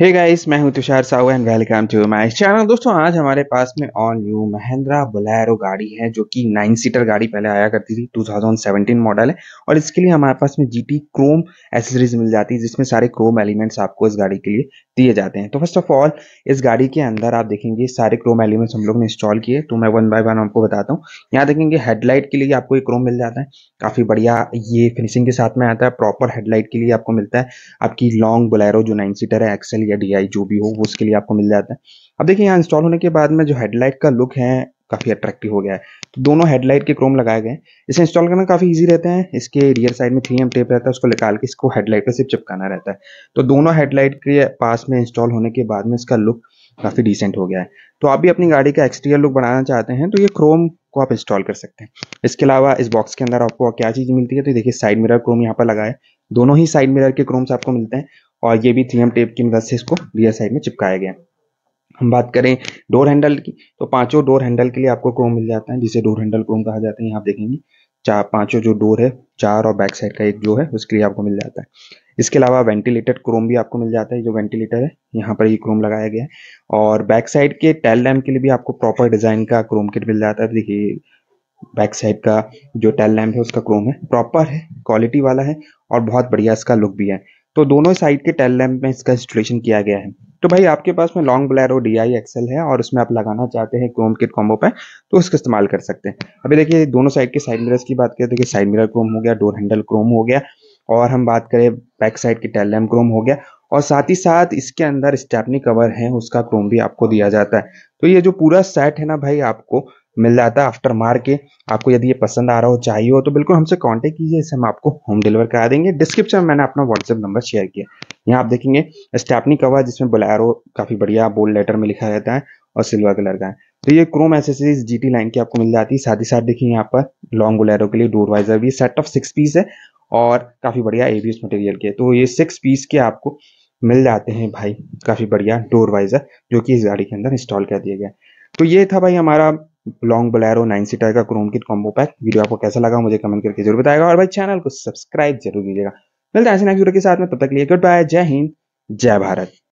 हे guys मैं हूं Tushar Sahu and welcome to my channel दोस्तों आज हमारे पास में ऑल न्यू महिंद्रा बुलेरो गाड़ी है जो कि नाइन सीटर गाड़ी पहले आया करती थी 2017 मॉडल है और इसके लिए हमारे पास में जीटी क्रोम एसेसरीज मिल जाती है जिसमें सारे क्रोम एलिमेंट्स आपको इस गाड़ी के लिए दिए जाते हैं तो फर्स्ट ऑफ ऑल इस गाड़ी के अंदर आप देखेंगे सारे क्रोम एलिमेंट्स हम लोग ने इंस्टॉल किए तो मैं वन बाय वन आपको बताता हूँ यहाँ देखेंगे हेडलाइट के लिए आपको ये क्रोम मिल जाता है काफ़ी बढ़िया ये फिनिशिंग के साथ में आता है प्रॉपर हेडलाइट के लिए आपको मिलता है आपकी लॉन्ग बुलेरो जो नाइन सीटर है एक्सेल या डी जो भी हो वो उसके लिए आपको मिल जाता है अब देखिए यहाँ इंस्टॉल होने के बाद में जो हेडलाइट का लुक है काफ़ी अट्रैक्टिव हो गया है तो दोनों हेडलाइट के क्रोम लगाए गए इसे इंस्टॉल करना काफ़ी इजी रहते हैं इसके रियर साइड में थ्री एम टेप रहता है उसको निकाल के इसको हेडलाइट पर सिर्फ चिपकाना रहता है तो दोनों हेडलाइट के पास में इंस्टॉल होने के बाद में इसका लुक काफ़ी डिसेंट हो गया है तो आप भी अपनी गाड़ी का एक्सटीरियर लुक बनाना चाहते हैं तो ये क्रोम को आप इंस्टॉल कर सकते हैं इसके अलावा इस बॉक्स के अंदर आपको क्या चीज़ मिलती है तो देखिए साइड मिरर क्रोम यहाँ पर लगाए दोनों ही साइड मिरर के क्रोम्स आपको मिलते हैं और ये भी थ्री एम टेप की मदद से इसको रियर साइड में चिपकाया गया हम बात करें डोर हैंडल की तो पांचों डोर हैंडल के लिए आपको क्रोम मिल जाता है जिसे डोर हैंडल क्रोम कहा जाता है यहाँ आप देखेंगे चार पांचों जो डोर है चार और बैक साइड का एक जो है उसके लिए आपको मिल जाता है इसके अलावा वेंटिलेटेड क्रोम भी आपको मिल जाता है जो वेंटिलेटर है यहाँ पर ये क्रोम लगाया गया है और बैक साइड के टेल लैम्प के लिए भी आपको प्रॉपर डिजाइन का क्रोम किट मिल जाता है देखिए बैक साइड का जो टेल लैम्प है उसका क्रोम है प्रॉपर है क्वालिटी वाला है और बहुत बढ़िया इसका लुक भी है तो दोनों साइड के टेल लैम्प में इसका इंस्टॉलेशन किया गया है तो भाई आपके पास में long Bolero D I XL है और उसमें आप लगाना चाहते हैं क्रोम किट कॉम्बो पे तो उसका इस्तेमाल कर सकते हैं अभी देखिए दोनों साइड के साइड मिरर्स की बात करें देखिए साइड मिरर क्रोम हो गया डोर हैंडल क्रोम हो गया और हम बात करें बैक साइड के टेल लैम्प क्रोम हो गया और साथ ही साथ इसके अंदर स्टेपनी कवर है उसका क्रोम भी आपको दिया जाता है तो ये जो पूरा सेट है ना भाई आपको मिल जाता है आफ्टर मार के आपको यदि ये पसंद आ रहा हो चाहिए हो तो बिल्कुल हमसे कांटेक्ट कीजिए इसे हम आपको होम डिलीवर करा देंगे डिस्क्रिप्शन में मैंने अपना व्हाट्सएप नंबर शेयर किया यहाँ आप देखेंगे स्टैपनी कवर जिसमें बुलैरो काफ़ी बढ़िया बोल्ड लेटर में लिखा रहता है और सिल्वर कलर का है तो ये क्रोम एसेसरीज जी लाइन की आपको मिल जाती है साथ ही साथ देखिए यहाँ पर लॉन्ग बुलैरो के लिए डोर वाइजर भी सेट ऑफ सिक्स पीस है और काफ़ी बढ़िया एबीएस मटेरियल के तो ये सिक्स पीस के आपको मिल जाते हैं भाई काफ़ी बढ़िया डोर वाइजर जो कि इस गाड़ी के अंदर इंस्टॉल कर दिया गया तो ये था भाई हमारा लॉन्ग बलैरो नाइन सीटर का chrome kit combo pack video आपको कैसा लगा मुझे कमेंट करके जरूर बताएगा और भाई चैनल को सब्सक्राइब जरूर कीजिएगा मिलते हैं ऐसे नेक्स्ट वीडियो के साथ में तब तक लिए गुड बाय जय हिंद जय भारत